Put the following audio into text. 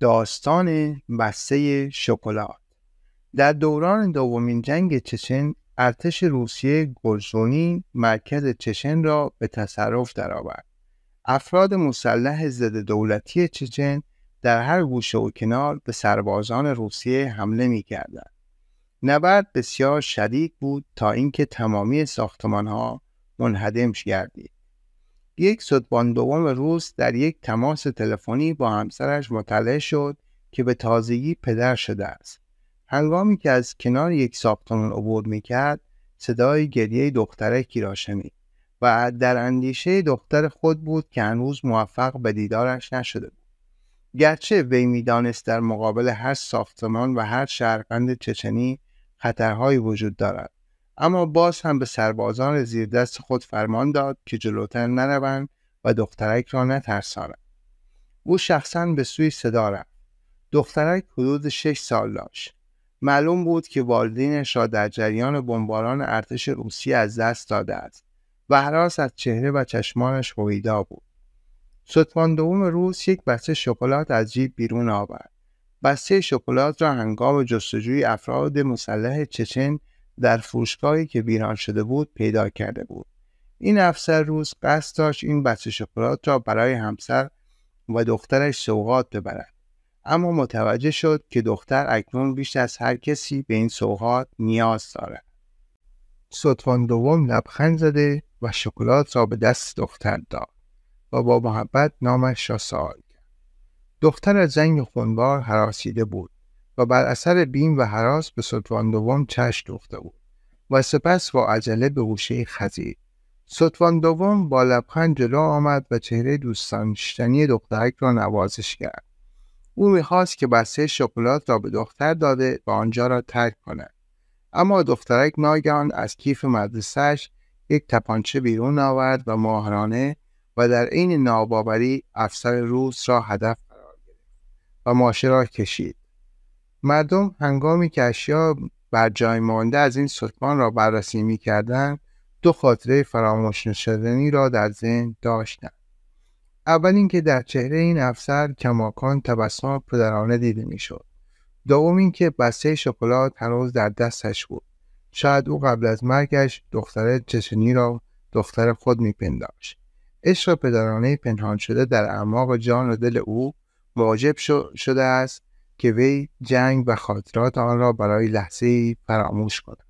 داستان بسته شکلات در دوران دومین جنگ چچن ارتش روسیه گلزونی مرکز چچن را به تصرف درآورد افراد مسلح ضد دولتی چچن در هر گوشه و کنار به سربازان روسیه حمله می کردند. نبرد بسیار شدید بود تا اینکه تمامی ساختمان ها منهدم گردید. یک صدبان دوم روز در یک تماس تلفنی با همسرش مطلع شد که به تازگی پدر شده است هنگامی که از کنار یک ساختمان عبور میکرد صدای گریه دخترکی را شنید و در اندیشه دختر خود بود که هنوز موفق به دیدارش نشده بود گرچه وی میدانست در مقابل هر ساختمان و هر شهرقند چچنی خطرهایی وجود دارد اما باز هم به سربازان زیر دست خود فرمان داد که جلوتر نروند و دخترک را نترسانند او شخصا به سوی صدا رفت دخترک حدود شش سال داشت معلوم بود که والدینش را در جریان بمباران ارتش روسیه از دست داده است و حراس از چهره و چشمانش هویدا بود ستوان دوم روز یک بسته شکلات از جیب بیرون آورد بسته شکلات را هنگام جستجوی افراد مسلح چچن در فروشگاهی که ویران شده بود پیدا کرده بود این افسر روز قصد داشت این بچه شکلات را برای همسر و دخترش سوغات ببرد اما متوجه شد که دختر اکنون بیش از هر کسی به این سوغات نیاز دارد سطفان دوم لبخند زده و شکلات را به دست دختر داد و با محبت نامش را سوال کرد دختر از زنگ خونبار حراسیده بود و بر اثر بیم و حراس به ستوان دوم چش دوخته بود و سپس با عجله به گوشه خزید ستوان دوم با لبخند جلو آمد و چهره دوستانشتنی دخترک را نوازش کرد او میخواست که بسته شکلات را به دختر داده و آنجا را ترک کند اما دخترک ناگهان از کیف مدرسهش یک تپانچه بیرون آورد و ماهرانه و در عین ناباوری افسر روس را هدف قرار گرفت و ماشه را کشید مردم هنگامی که اشیا بر جای مانده از این سکان را بررسی می کردن دو خاطره فراموش نشدنی را در ذهن داشتند. اول اینکه در چهره این افسر کماکان تبسم پدرانه دیده میشد دوم اینکه بسته شکلات هنوز در دستش بود شاید او قبل از مرگش دختر چشنی را دختر خود میپنداشت عشق پدرانه پنهان شده در اعماق جان و دل او واجب شده است که وی جنگ و خاطرات آن را برای لحظه فراموش کند